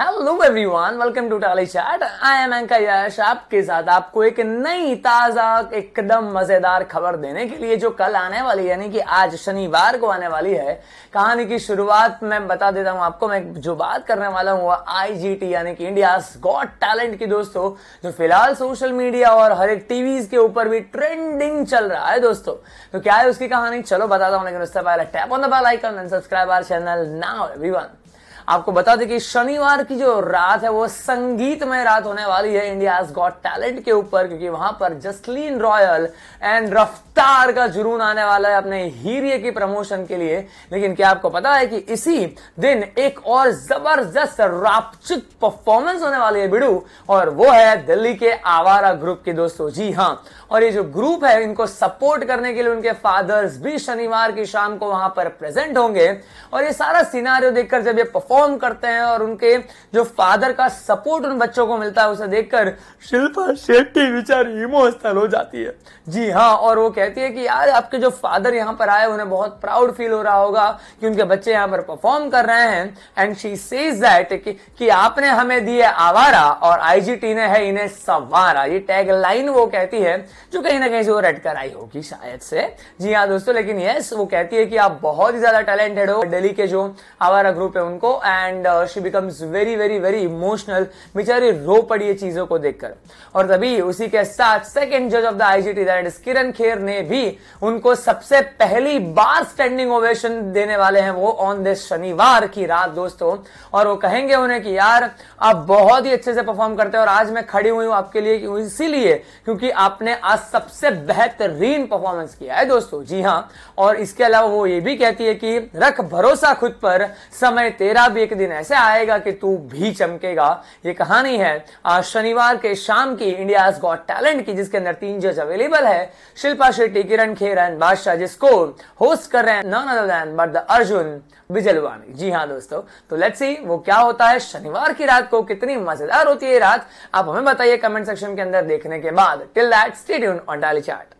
hello everyone welcome to Tally chat I am Anka Yash आपके साथ आपको एक नई ताजा एकदम मजेदार खबर देने के लिए जो कल आने वाली यानी कि आज शनिवार को आने वाली है कहानी की शुरुआत मैं बता देता हूं आपको मैं जो बात करने वाला हूँ आईजीटी यानी कि इंडिया गॉड टैलेंट की दोस्तों जो फिलहाल सोशल मीडिया और हर एक टीवी के ऊपर भी ट्रेंडिंग चल रहा है दोस्तों तो क्या है उसकी कहानी चलो बताता हूँ लेकिन उससे पहले tap on the bell icon and subscribe our channel now everyone आपको बता दें कि शनिवार की जो रात है वो संगीतमय रात होने वाली है इंडिया गॉट टैलेंट के ऊपर क्योंकि वहां पर जसलीन रॉयल एंड रफ्तार का जुनून आने वाला है अपने हीरिये की प्रमोशन के लिए लेकिन क्या आपको पता है कि इसी दिन एक और जबरदस्त रापचित परफॉर्मेंस होने वाली है बिडू और वो है दिल्ली के आवारा ग्रुप के दोस्तों जी हाँ और ये जो ग्रुप है इनको सपोर्ट करने के लिए उनके फादर्स भी शनिवार की शाम को वहां पर प्रेजेंट होंगे और ये सारा सिनारियो देखकर जब ये परफॉर्म परफॉर्म करते हैं और उनके जो फादर का सपोर्ट उन बच्चों को मिलता है उसे देखकर शिल्पा शेट्टी विचार इमोशनल हो जाती है जी हाँ और वो कहती है कि यार आपके जो फादर यहाँ पर आए उन्हें बहुत प्राउड फील हो रहा होगा कि उनके बच्चे यहाँ पर परफॉर्म कर रहे हैं एंड शी सेज दैट कि आपने हमें दिए आवारा और आईजीटी ने है इन्हें सवारा ये टैग लाइन वो कहती है जो कहीं ना कहीं से वो रेड कर आई होगी शायद से जी हाँ दोस्तों लेकिन यस वो कहती है कि आप बहुत ही ज्यादा टैलेंटेड हो दिल्ली के जो आवारा ग्रुप है उनको and she becomes very very very emotional बेचारी रो पड़ी है चीजों को देखकर और तभी उसी के साथ सेकेंड जज of the IGT that is Kiran Kher ने भी उनको सबसे पहली बार स्टैंडिंग ओवेशन देने वाले हैं वो ऑन दिस शनिवार की रात दोस्तों और वो कहेंगे उन्हें कि यार आप बहुत ही अच्छे से परफॉर्म करते हो और आज मैं खड़ी हुई हूं आपके लिए इसीलिए क्योंकि आपने आज सबसे बेहतरीन परफॉर्मेंस किया है दोस्तों जी हाँ और इसके अलावा वो ये भी कहती है कि रख भरोसा खुद पर समय तेरा भी एक दिन ऐसे आएगा कि तू भी चमकेगा ये कहानी है आज शनिवार के शाम की इंडिया गॉट टैलेंट की जिसके अंदर तीन जज अवेलेबल है शिल्पा शेट्टी किरण खेर एंड बादशाह जिसको होस्ट कर रहे हैं none other than but the Arjun Bijlani ji हाँ दोस्तों तो लेट्स सी वो क्या होता है शनिवार की रात को कितनी मजेदार होती है रात आप हमें बताइए कमेंट सेक्शन के अंदर देखने के बाद till that stayed on daily chart